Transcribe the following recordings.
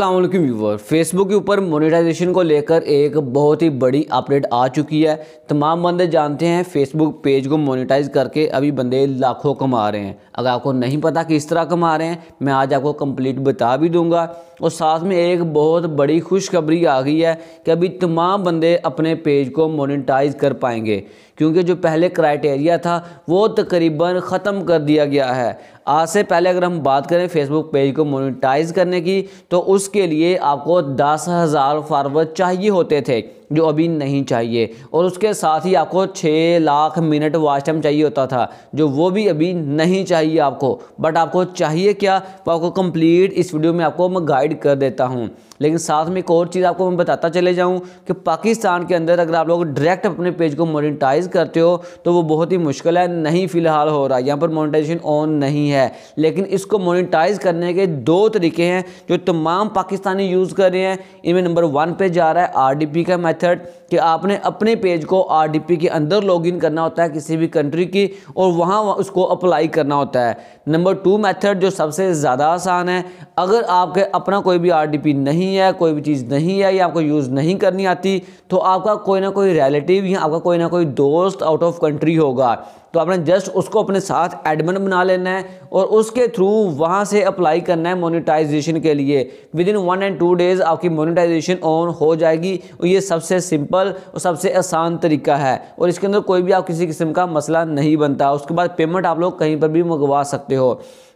Aslam viewer Facebook के ऊपर monetization को लेकर एक बहुत ही बड़ी अपडेट आ चुकी है तमाम बंदे जानते हैं फेसबुक पेज को मोनेटाइज करके अभी बंदे लाखों कमा रहे हैं अगर आपको नहीं पता किस तरह कमा रहे हैं मैं आज आपको कंप्लीट बता भी दूंगा और साथ में एक बहुत बड़ी खुशखबरी आ गई है कि अभी तमाम बंदे अपने पेज को मोनिटाइज कर पाएंगे क्योंकि जो पहले क्राइटेरिया था वो तकरीबन ख़त्म कर दिया गया है आज से पहले अगर हम बात करें फेसबुक पेज को मोनिटाइज करने की तो उसके लिए आपको दस हज़ार फारवर्ड चाहिए होते थे जो अभी नहीं चाहिए और उसके साथ ही आपको छः लाख मिनट वाच टाइम चाहिए होता था जो वो भी अभी नहीं चाहिए आपको बट आपको चाहिए क्या वो आपको कंप्लीट इस वीडियो में आपको मैं गाइड कर देता हूँ लेकिन साथ में एक और चीज़ आपको मैं बताता चले जाऊँ कि पाकिस्तान के अंदर अगर आप लोग डायरेक्ट अपने पेज को मोनिटाइज करते हो तो वो बहुत ही मुश्किल है नहीं फ़िलहाल हो रहा है यहाँ पर मोनिटाइजेशन ऑन नहीं है लेकिन इसको मोनिटाइज करने के दो तरीके हैं जो तमाम पाकिस्तानी यूज़ कर रहे हैं इनमें नंबर वन पर जा रहा है आर का मैच मेथड कि आपने अपने पेज को आरडीपी के अंदर लॉगिन करना होता है किसी भी कंट्री की और वहाँ उसको अप्लाई करना होता है नंबर टू मेथड जो सबसे ज़्यादा आसान है अगर आपके अपना कोई भी आरडीपी नहीं है कोई भी चीज़ नहीं है या आपको यूज़ नहीं करनी आती तो आपका कोई ना कोई रिलेटिव या आपका कोई ना कोई दोस्त आउट ऑफ कंट्री होगा तो आपने जस्ट उसको अपने साथ एडमिन बना लेना है और उसके थ्रू वहाँ से अप्लाई करना है मोनिटाइजेशन के लिए within one and two days आपकी मोनिटाइजेशन ऑन हो जाएगी और ये सबसे सिंपल और सबसे आसान तरीका है और इसके अंदर कोई भी आप किसी किस्म का मसला नहीं बनता उसके बाद पेमेंट आप लोग कहीं पर भी मंगवा सकते हो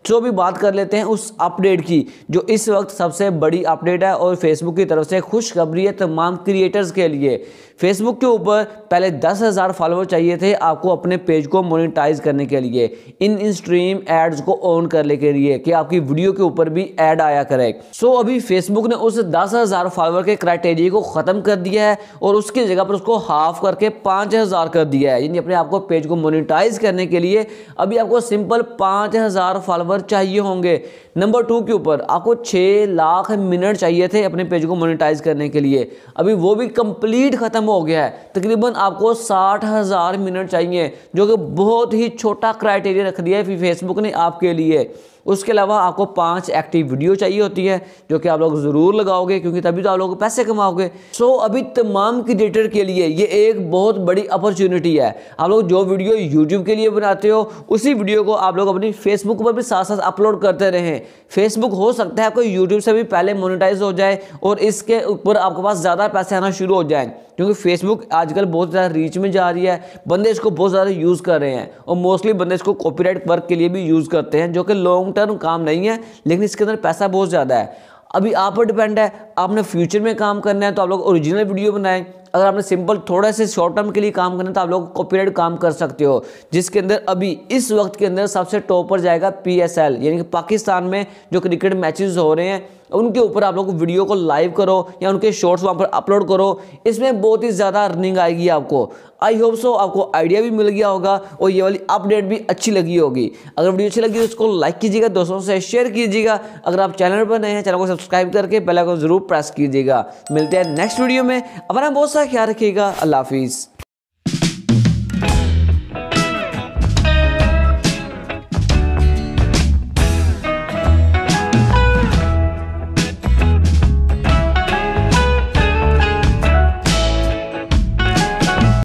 जो भी बात कर लेते हैं उस अपडेट की जो इस वक्त सबसे बड़ी अपडेट है और फेसबुक की तरफ से खुशखबरी है तमाम क्रिएटर्स के लिए फेसबुक के ऊपर पहले दस हज़ार फॉलोअर चाहिए थे आपको अपने पेज को मोनिटाइज करने के लिए इन इन स्ट्रीम एड्स को ऑन करने के लिए कि आपकी वीडियो के ऊपर भी ऐड आया करे सो so, अभी फेसबुक ने उस दस हज़ार फॉलोअर के क्राइटेरिया को ख़त्म कर दिया है और उसकी जगह पर उसको हाफ करके पाँच हज़ार कर दिया है यानी अपने आपको पेज को मोनिटाइज करने के लिए अभी आपको सिंपल पाँच हज़ार फॉलोअर आवर चाहिए होंगे नंबर टू के ऊपर आपको छः लाख मिनट चाहिए थे अपने पेज को मोनिटाइज करने के लिए अभी वो भी कंप्लीट ख़त्म हो गया है तकरीबन आपको साठ हज़ार मिनट चाहिए जो कि बहुत ही छोटा क्राइटेरिया रख दिया है फेसबुक ने आपके लिए उसके अलावा आपको पांच एक्टिव वीडियो चाहिए होती है जो कि आप लोग ज़रूर लगाओगे क्योंकि तभी तो आप लोग पैसे कमाओगे सो so, अभी तमाम क्रिएटर के लिए ये एक बहुत बड़ी अपॉर्चुनिटी है आप लोग जो वीडियो यूट्यूब के लिए बनाते हो उसी वीडियो को आप लोग अपनी फेसबुक पर भी साथ साथ साथ अपलोड करते रहें फेसबुक हो सकता है कोई यूट्यूब से भी पहले मोनिटाइज हो जाए और इसके ऊपर आपके पास ज़्यादा पैसे आना शुरू हो जाए क्योंकि फेसबुक आजकल बहुत ज़्यादा रीच में जा रही है बंदे इसको बहुत ज़्यादा यूज़ कर रहे हैं और मोस्टली बंदे इसको कॉपीराइट वर्क के लिए भी यूज़ करते हैं जो कि लॉन्ग टर्म काम नहीं है लेकिन इसके अंदर पैसा बहुत ज़्यादा है अभी आप पर डिपेंड है आपने फ्यूचर में काम करना है तो आप लोग ओरिजिनल वीडियो बनाएं अगर आपने सिंपल थोड़ा से शॉर्ट टर्म के लिए काम करना तो आप लोग कॉपीराइट काम कर सकते हो जिसके अंदर अभी इस वक्त के अंदर सबसे टॉप पर जाएगा पी यानी कि पाकिस्तान में जो क्रिकेट मैचेस हो रहे हैं उनके ऊपर आप लोग वीडियो को लाइव करो या उनके शॉर्ट्स वहाँ पर अपलोड करो इसमें बहुत ही ज़्यादा अर्निंग आएगी आपको आई होप सो आपको आइडिया भी मिल गया होगा और ये वाली अपडेट भी अच्छी लगी होगी अगर वीडियो अच्छी लगी तो उसको लाइक कीजिएगा दोस्तों से शेयर कीजिएगा अगर आप चैनल पर नए हैं चैनल को सब्सक्राइब करके पहले को जरूर प्रेस कीजिएगा मिलते हैं नेक्स्ट वीडियो में अपना बहुत सारा ख्याल रखिएगा अल्लाह हाफिज़